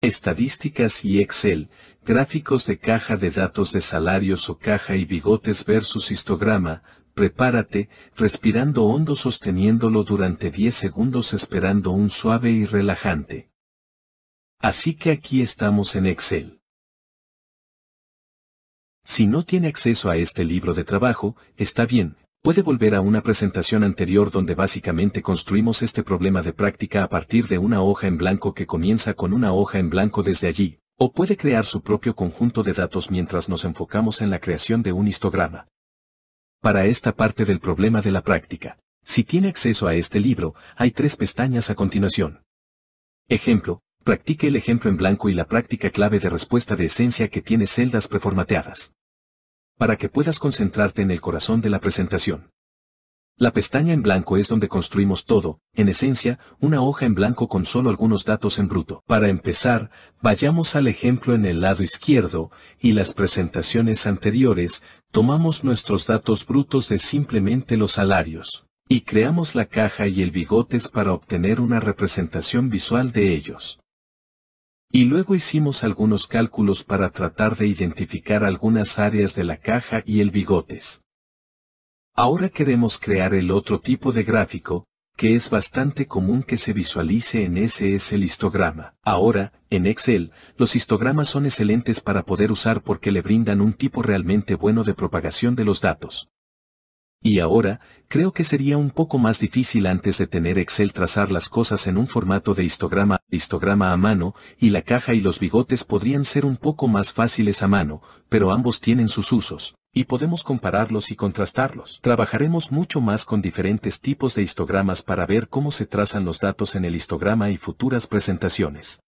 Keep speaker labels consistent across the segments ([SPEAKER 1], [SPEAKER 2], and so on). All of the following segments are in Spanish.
[SPEAKER 1] Estadísticas y Excel, gráficos de caja de datos de salarios o caja y bigotes versus histograma, prepárate, respirando hondo sosteniéndolo durante 10 segundos esperando un suave y relajante. Así que aquí estamos en Excel. Si no tiene acceso a este libro de trabajo, está bien, Puede volver a una presentación anterior donde básicamente construimos este problema de práctica a partir de una hoja en blanco que comienza con una hoja en blanco desde allí, o puede crear su propio conjunto de datos mientras nos enfocamos en la creación de un histograma. Para esta parte del problema de la práctica, si tiene acceso a este libro, hay tres pestañas a continuación. Ejemplo, practique el ejemplo en blanco y la práctica clave de respuesta de esencia que tiene celdas preformateadas para que puedas concentrarte en el corazón de la presentación. La pestaña en blanco es donde construimos todo, en esencia, una hoja en blanco con solo algunos datos en bruto. Para empezar, vayamos al ejemplo en el lado izquierdo, y las presentaciones anteriores, tomamos nuestros datos brutos de simplemente los salarios, y creamos la caja y el bigotes para obtener una representación visual de ellos. Y luego hicimos algunos cálculos para tratar de identificar algunas áreas de la caja y el bigotes. Ahora queremos crear el otro tipo de gráfico, que es bastante común que se visualice en ese es el histograma. Ahora, en Excel, los histogramas son excelentes para poder usar porque le brindan un tipo realmente bueno de propagación de los datos. Y ahora, creo que sería un poco más difícil antes de tener Excel trazar las cosas en un formato de histograma, histograma a mano, y la caja y los bigotes podrían ser un poco más fáciles a mano, pero ambos tienen sus usos, y podemos compararlos y contrastarlos. Trabajaremos mucho más con diferentes tipos de histogramas para ver cómo se trazan los datos en el histograma y futuras presentaciones.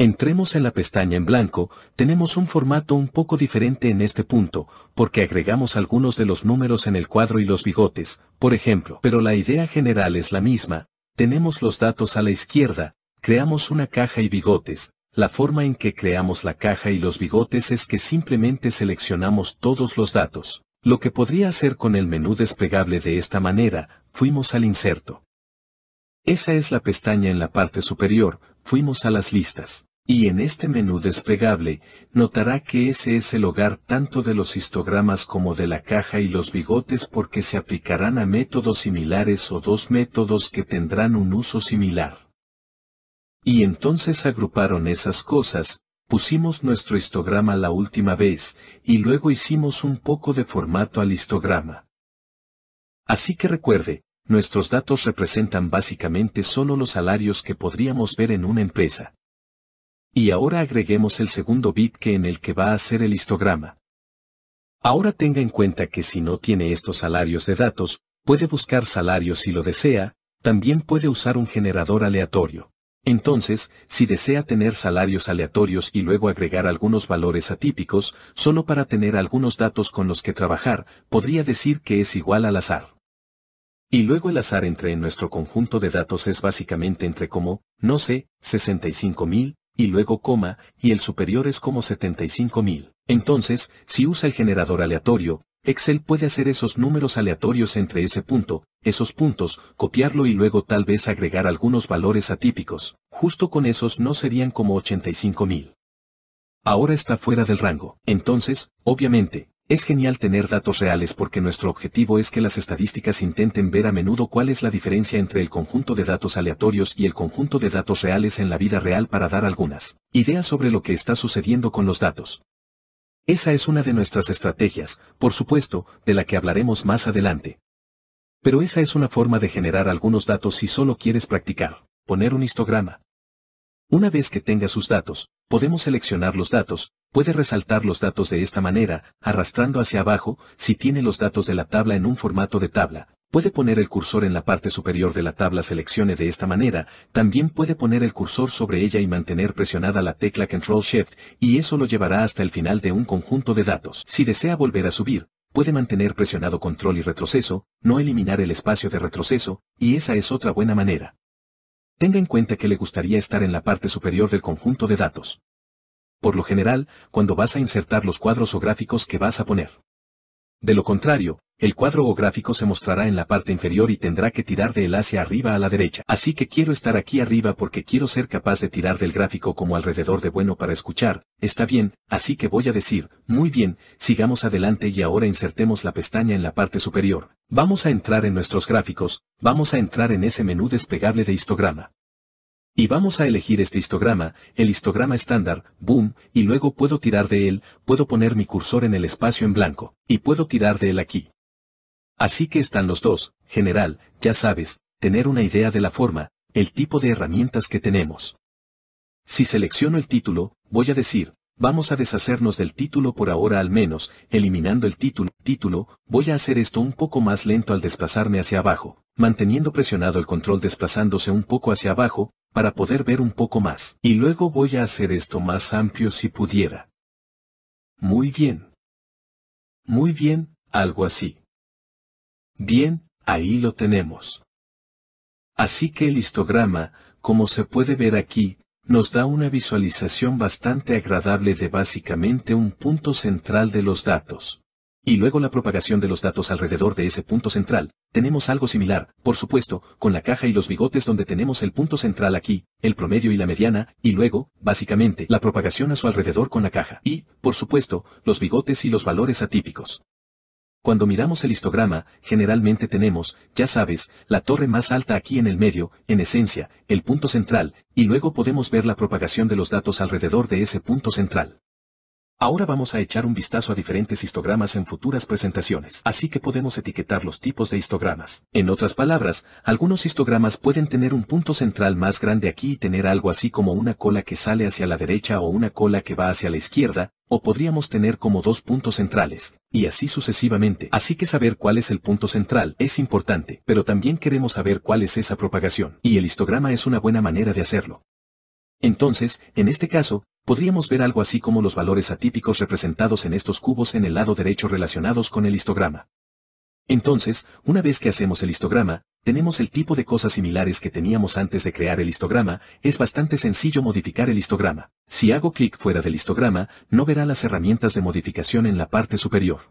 [SPEAKER 1] Entremos en la pestaña en blanco, tenemos un formato un poco diferente en este punto, porque agregamos algunos de los números en el cuadro y los bigotes, por ejemplo. Pero la idea general es la misma, tenemos los datos a la izquierda, creamos una caja y bigotes, la forma en que creamos la caja y los bigotes es que simplemente seleccionamos todos los datos. Lo que podría hacer con el menú desplegable de esta manera, fuimos al inserto. Esa es la pestaña en la parte superior, fuimos a las listas. Y en este menú desplegable, notará que ese es el hogar tanto de los histogramas como de la caja y los bigotes porque se aplicarán a métodos similares o dos métodos que tendrán un uso similar. Y entonces agruparon esas cosas, pusimos nuestro histograma la última vez, y luego hicimos un poco de formato al histograma. Así que recuerde, nuestros datos representan básicamente solo los salarios que podríamos ver en una empresa. Y ahora agreguemos el segundo bit que en el que va a ser el histograma. Ahora tenga en cuenta que si no tiene estos salarios de datos, puede buscar salarios si lo desea, también puede usar un generador aleatorio. Entonces, si desea tener salarios aleatorios y luego agregar algunos valores atípicos, solo para tener algunos datos con los que trabajar, podría decir que es igual al azar. Y luego el azar entre en nuestro conjunto de datos es básicamente entre como, no sé, 65.000, y luego coma, y el superior es como 75.000. Entonces, si usa el generador aleatorio, Excel puede hacer esos números aleatorios entre ese punto, esos puntos, copiarlo y luego tal vez agregar algunos valores atípicos. Justo con esos no serían como 85.000. Ahora está fuera del rango. Entonces, obviamente, es genial tener datos reales porque nuestro objetivo es que las estadísticas intenten ver a menudo cuál es la diferencia entre el conjunto de datos aleatorios y el conjunto de datos reales en la vida real para dar algunas ideas sobre lo que está sucediendo con los datos. Esa es una de nuestras estrategias, por supuesto, de la que hablaremos más adelante. Pero esa es una forma de generar algunos datos si solo quieres practicar, poner un histograma. Una vez que tenga sus datos, podemos seleccionar los datos, puede resaltar los datos de esta manera, arrastrando hacia abajo, si tiene los datos de la tabla en un formato de tabla. Puede poner el cursor en la parte superior de la tabla seleccione de esta manera, también puede poner el cursor sobre ella y mantener presionada la tecla Control Shift, y eso lo llevará hasta el final de un conjunto de datos. Si desea volver a subir, puede mantener presionado Control y retroceso, no eliminar el espacio de retroceso, y esa es otra buena manera. Tenga en cuenta que le gustaría estar en la parte superior del conjunto de datos por lo general, cuando vas a insertar los cuadros o gráficos que vas a poner. De lo contrario, el cuadro o gráfico se mostrará en la parte inferior y tendrá que tirar de él hacia arriba a la derecha. Así que quiero estar aquí arriba porque quiero ser capaz de tirar del gráfico como alrededor de bueno para escuchar, está bien, así que voy a decir, muy bien, sigamos adelante y ahora insertemos la pestaña en la parte superior. Vamos a entrar en nuestros gráficos, vamos a entrar en ese menú desplegable de histograma. Y vamos a elegir este histograma, el histograma estándar, boom, y luego puedo tirar de él, puedo poner mi cursor en el espacio en blanco, y puedo tirar de él aquí. Así que están los dos, general, ya sabes, tener una idea de la forma, el tipo de herramientas que tenemos. Si selecciono el título, voy a decir, vamos a deshacernos del título por ahora al menos, eliminando el título, título, voy a hacer esto un poco más lento al desplazarme hacia abajo, manteniendo presionado el control desplazándose un poco hacia abajo, para poder ver un poco más, y luego voy a hacer esto más amplio si pudiera. Muy bien. Muy bien, algo así. Bien, ahí lo tenemos. Así que el histograma, como se puede ver aquí, nos da una visualización bastante agradable de básicamente un punto central de los datos. Y luego la propagación de los datos alrededor de ese punto central, tenemos algo similar, por supuesto, con la caja y los bigotes donde tenemos el punto central aquí, el promedio y la mediana, y luego, básicamente, la propagación a su alrededor con la caja. Y, por supuesto, los bigotes y los valores atípicos. Cuando miramos el histograma, generalmente tenemos, ya sabes, la torre más alta aquí en el medio, en esencia, el punto central, y luego podemos ver la propagación de los datos alrededor de ese punto central. Ahora vamos a echar un vistazo a diferentes histogramas en futuras presentaciones, así que podemos etiquetar los tipos de histogramas. En otras palabras, algunos histogramas pueden tener un punto central más grande aquí y tener algo así como una cola que sale hacia la derecha o una cola que va hacia la izquierda, o podríamos tener como dos puntos centrales, y así sucesivamente. Así que saber cuál es el punto central es importante, pero también queremos saber cuál es esa propagación, y el histograma es una buena manera de hacerlo. Entonces, en este caso, Podríamos ver algo así como los valores atípicos representados en estos cubos en el lado derecho relacionados con el histograma. Entonces, una vez que hacemos el histograma, tenemos el tipo de cosas similares que teníamos antes de crear el histograma, es bastante sencillo modificar el histograma. Si hago clic fuera del histograma, no verá las herramientas de modificación en la parte superior.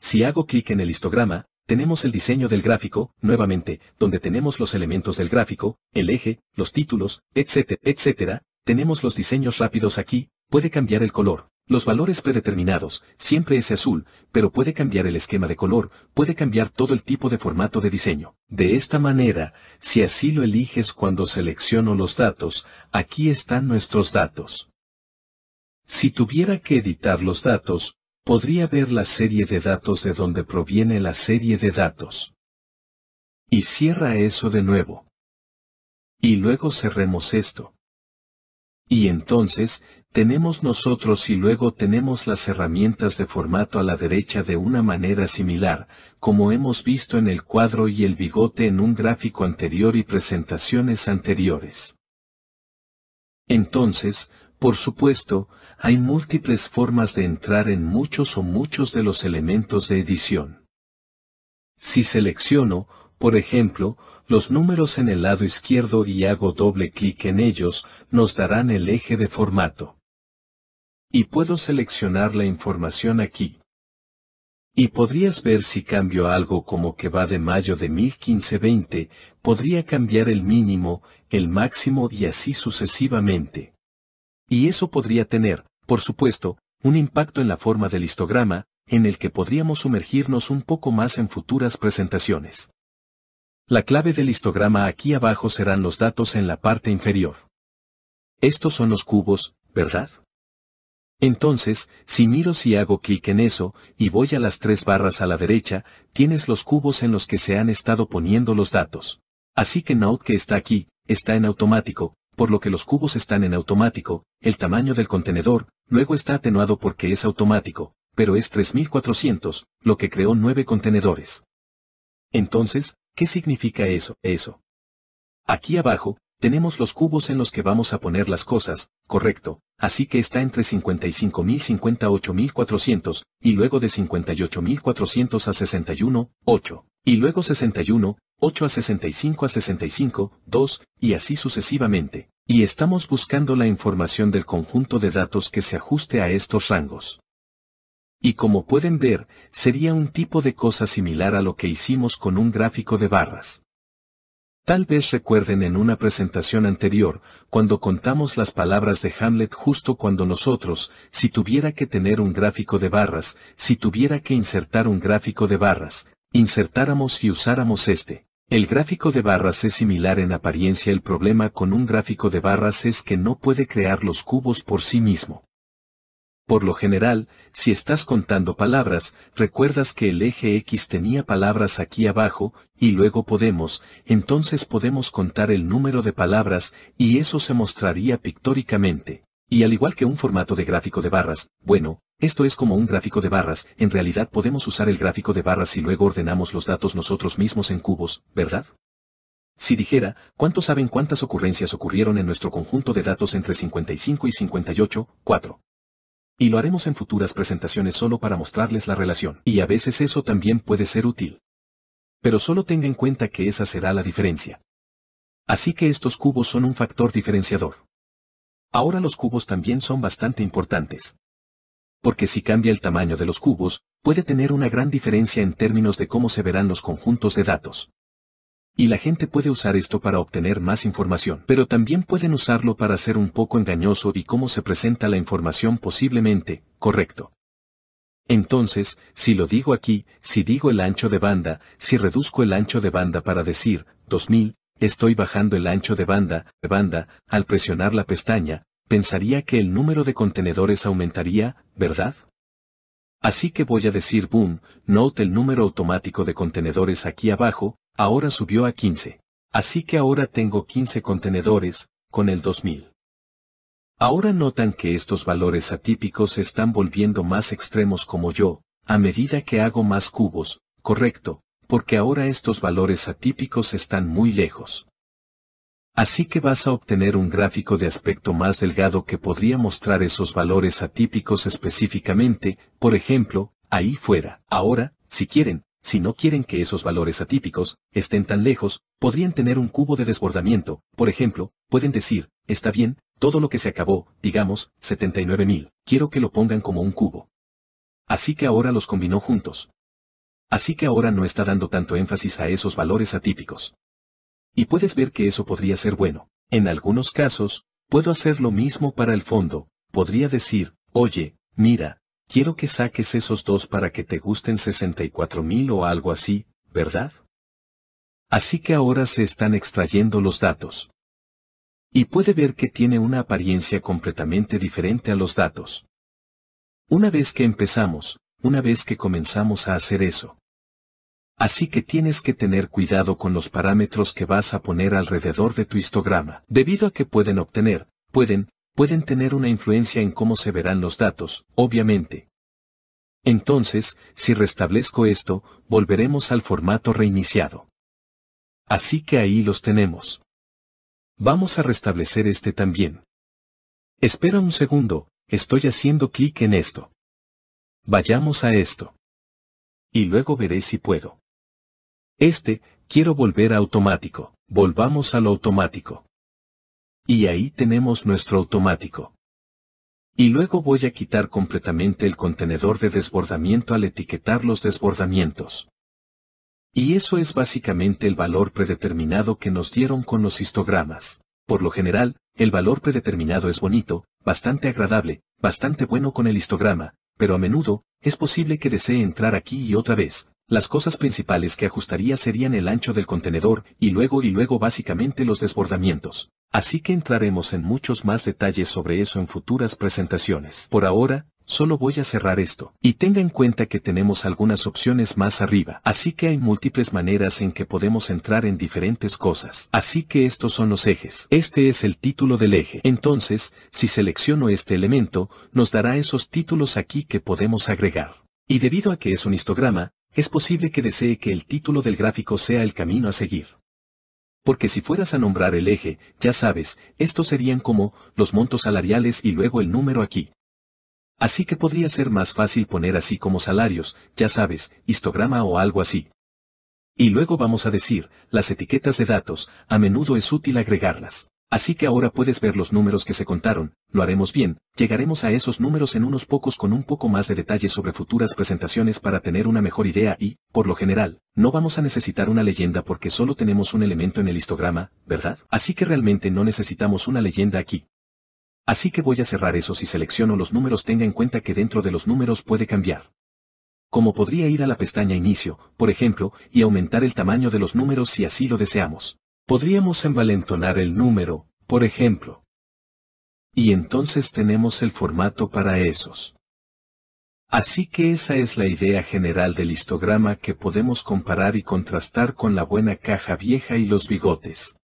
[SPEAKER 1] Si hago clic en el histograma, tenemos el diseño del gráfico, nuevamente, donde tenemos los elementos del gráfico, el eje, los títulos, etc., etcétera, tenemos los diseños rápidos aquí, puede cambiar el color, los valores predeterminados, siempre es azul, pero puede cambiar el esquema de color, puede cambiar todo el tipo de formato de diseño. De esta manera, si así lo eliges cuando selecciono los datos, aquí están nuestros datos. Si tuviera que editar los datos, podría ver la serie de datos de donde proviene la serie de datos. Y cierra eso de nuevo. Y luego cerremos esto. Y entonces, tenemos nosotros y luego tenemos las herramientas de formato a la derecha de una manera similar, como hemos visto en el cuadro y el bigote en un gráfico anterior y presentaciones anteriores. Entonces, por supuesto, hay múltiples formas de entrar en muchos o muchos de los elementos de edición. Si selecciono, por ejemplo, los números en el lado izquierdo y hago doble clic en ellos, nos darán el eje de formato. Y puedo seleccionar la información aquí. Y podrías ver si cambio algo como que va de mayo de 1015-20, podría cambiar el mínimo, el máximo y así sucesivamente. Y eso podría tener, por supuesto, un impacto en la forma del histograma, en el que podríamos sumergirnos un poco más en futuras presentaciones. La clave del histograma aquí abajo serán los datos en la parte inferior. Estos son los cubos, ¿verdad? Entonces, si miro si hago clic en eso, y voy a las tres barras a la derecha, tienes los cubos en los que se han estado poniendo los datos. Así que Note que está aquí, está en automático, por lo que los cubos están en automático, el tamaño del contenedor, luego está atenuado porque es automático, pero es 3400, lo que creó nueve contenedores. Entonces, ¿Qué significa eso, eso? Aquí abajo, tenemos los cubos en los que vamos a poner las cosas, correcto, así que está entre 55.000 58.400, y luego de 58.400 a 61, 8, y luego 61, 8 a 65 a 65, 2, y así sucesivamente. Y estamos buscando la información del conjunto de datos que se ajuste a estos rangos. Y como pueden ver, sería un tipo de cosa similar a lo que hicimos con un gráfico de barras. Tal vez recuerden en una presentación anterior, cuando contamos las palabras de Hamlet justo cuando nosotros, si tuviera que tener un gráfico de barras, si tuviera que insertar un gráfico de barras, insertáramos y usáramos este. El gráfico de barras es similar en apariencia el problema con un gráfico de barras es que no puede crear los cubos por sí mismo. Por lo general, si estás contando palabras, recuerdas que el eje X tenía palabras aquí abajo, y luego podemos, entonces podemos contar el número de palabras, y eso se mostraría pictóricamente. Y al igual que un formato de gráfico de barras, bueno, esto es como un gráfico de barras, en realidad podemos usar el gráfico de barras y luego ordenamos los datos nosotros mismos en cubos, ¿verdad? Si dijera, ¿cuántos saben cuántas ocurrencias ocurrieron en nuestro conjunto de datos entre 55 y 58? 4. Y lo haremos en futuras presentaciones solo para mostrarles la relación. Y a veces eso también puede ser útil. Pero solo tenga en cuenta que esa será la diferencia. Así que estos cubos son un factor diferenciador. Ahora los cubos también son bastante importantes. Porque si cambia el tamaño de los cubos, puede tener una gran diferencia en términos de cómo se verán los conjuntos de datos. Y la gente puede usar esto para obtener más información, pero también pueden usarlo para ser un poco engañoso y cómo se presenta la información posiblemente, correcto. Entonces, si lo digo aquí, si digo el ancho de banda, si reduzco el ancho de banda para decir, 2000, estoy bajando el ancho de banda, de banda, al presionar la pestaña, pensaría que el número de contenedores aumentaría, ¿verdad? Así que voy a decir boom, note el número automático de contenedores aquí abajo, Ahora subió a 15. Así que ahora tengo 15 contenedores, con el 2000. Ahora notan que estos valores atípicos están volviendo más extremos como yo, a medida que hago más cubos, correcto, porque ahora estos valores atípicos están muy lejos. Así que vas a obtener un gráfico de aspecto más delgado que podría mostrar esos valores atípicos específicamente, por ejemplo, ahí fuera. Ahora, si quieren, si no quieren que esos valores atípicos estén tan lejos, podrían tener un cubo de desbordamiento, por ejemplo, pueden decir, está bien, todo lo que se acabó, digamos, 79.000, quiero que lo pongan como un cubo. Así que ahora los combinó juntos. Así que ahora no está dando tanto énfasis a esos valores atípicos. Y puedes ver que eso podría ser bueno. En algunos casos, puedo hacer lo mismo para el fondo, podría decir, oye, mira, Quiero que saques esos dos para que te gusten 64.000 o algo así, ¿verdad? Así que ahora se están extrayendo los datos. Y puede ver que tiene una apariencia completamente diferente a los datos. Una vez que empezamos, una vez que comenzamos a hacer eso. Así que tienes que tener cuidado con los parámetros que vas a poner alrededor de tu histograma, debido a que pueden obtener, pueden, pueden tener una influencia en cómo se verán los datos, obviamente. Entonces, si restablezco esto, volveremos al formato reiniciado. Así que ahí los tenemos. Vamos a restablecer este también. Espera un segundo, estoy haciendo clic en esto. Vayamos a esto. Y luego veré si puedo. Este, quiero volver a automático. Volvamos a lo automático. Y ahí tenemos nuestro automático. Y luego voy a quitar completamente el contenedor de desbordamiento al etiquetar los desbordamientos. Y eso es básicamente el valor predeterminado que nos dieron con los histogramas. Por lo general, el valor predeterminado es bonito, bastante agradable, bastante bueno con el histograma, pero a menudo, es posible que desee entrar aquí y otra vez, las cosas principales que ajustaría serían el ancho del contenedor y luego y luego básicamente los desbordamientos. Así que entraremos en muchos más detalles sobre eso en futuras presentaciones. Por ahora, solo voy a cerrar esto. Y tenga en cuenta que tenemos algunas opciones más arriba. Así que hay múltiples maneras en que podemos entrar en diferentes cosas. Así que estos son los ejes. Este es el título del eje. Entonces, si selecciono este elemento, nos dará esos títulos aquí que podemos agregar. Y debido a que es un histograma, es posible que desee que el título del gráfico sea el camino a seguir. Porque si fueras a nombrar el eje, ya sabes, estos serían como los montos salariales y luego el número aquí. Así que podría ser más fácil poner así como salarios, ya sabes, histograma o algo así. Y luego vamos a decir, las etiquetas de datos, a menudo es útil agregarlas. Así que ahora puedes ver los números que se contaron, lo haremos bien, llegaremos a esos números en unos pocos con un poco más de detalle sobre futuras presentaciones para tener una mejor idea y, por lo general, no vamos a necesitar una leyenda porque solo tenemos un elemento en el histograma, ¿verdad? Así que realmente no necesitamos una leyenda aquí. Así que voy a cerrar eso si selecciono los números tenga en cuenta que dentro de los números puede cambiar. Como podría ir a la pestaña Inicio, por ejemplo, y aumentar el tamaño de los números si así lo deseamos. Podríamos envalentonar el número, por ejemplo. Y entonces tenemos el formato para esos. Así que esa es la idea general del histograma que podemos comparar y contrastar con la buena caja vieja y los bigotes.